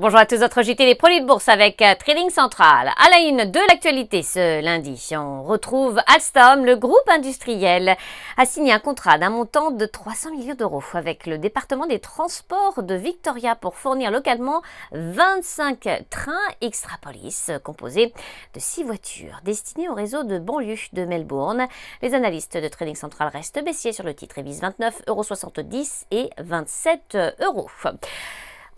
Bonjour à tous, autres JT Les produits de bourse avec euh, Trading Central. À la une de l'actualité ce lundi, on retrouve Alstom, le groupe industriel, a signé un contrat d'un montant de 300 millions d'euros avec le département des transports de Victoria pour fournir localement 25 trains Extrapolis composés de 6 voitures destinées au réseau de banlieue de Melbourne. Les analystes de Trading Central restent baissiers sur le titre et 29,70 euros et 27 euros.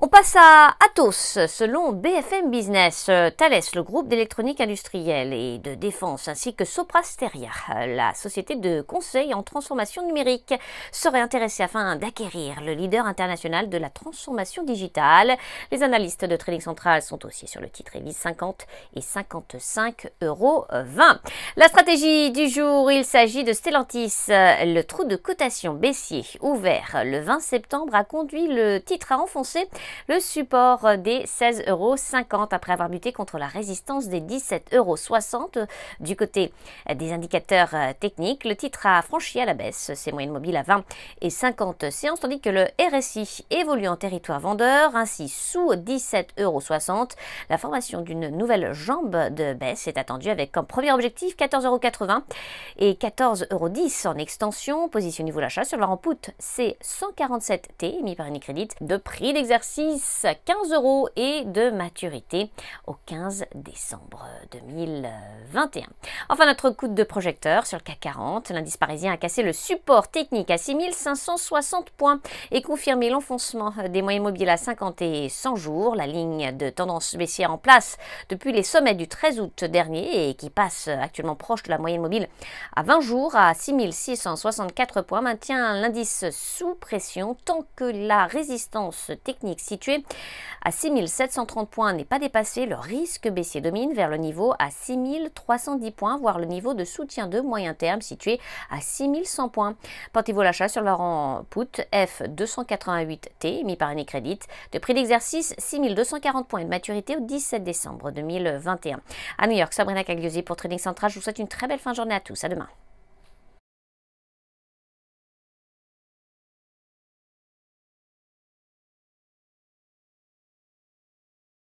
On passe à Atos. Selon BFM Business, euh, Thales, le groupe d'électronique industrielle et de défense, ainsi que Soprasteria, la société de conseil en transformation numérique, serait intéressée afin d'acquérir le leader international de la transformation digitale. Les analystes de Trading Central sont aussi sur le titre et visent 50 et 55 euros 20. La stratégie du jour, il s'agit de Stellantis. Le trou de cotation baissier ouvert le 20 septembre a conduit le titre à enfoncer le support des 16,50 euros après avoir buté contre la résistance des 17,60 euros. Du côté des indicateurs euh, techniques, le titre a franchi à la baisse ses moyennes mobiles à 20 et 50 séances, tandis que le RSI évolue en territoire vendeur, ainsi sous 17,60 euros. La formation d'une nouvelle jambe de baisse est attendue avec comme premier objectif 14,80 euros et 14,10 euros en extension. Positionnez-vous l'achat sur la rampoute C147T émis par Unicredit de prix d'exercice 15 euros et de maturité au 15 décembre 2021. Enfin, notre coup de projecteur sur le CAC 40, l'indice parisien a cassé le support technique à 6560 points et confirmé l'enfoncement des moyens mobiles à 50 et 100 jours, la ligne de tendance baissière en place depuis les sommets du 13 août dernier et qui passe actuellement proche de la moyenne mobile à 20 jours à 6664 points, maintient l'indice sous pression tant que la résistance technique situé à 6730 points n'est pas dépassé, le risque baissier domine vers le niveau à 6310 points, voire le niveau de soutien de moyen terme situé à 6100 points. Portez vous l'achat sur leur put F288T, mis par Unicredit, de prix d'exercice 6240 points et de maturité au 17 décembre 2021. À New York, Sabrina Cagliosi pour Trading Central. Je vous souhaite une très belle fin de journée à tous. À demain.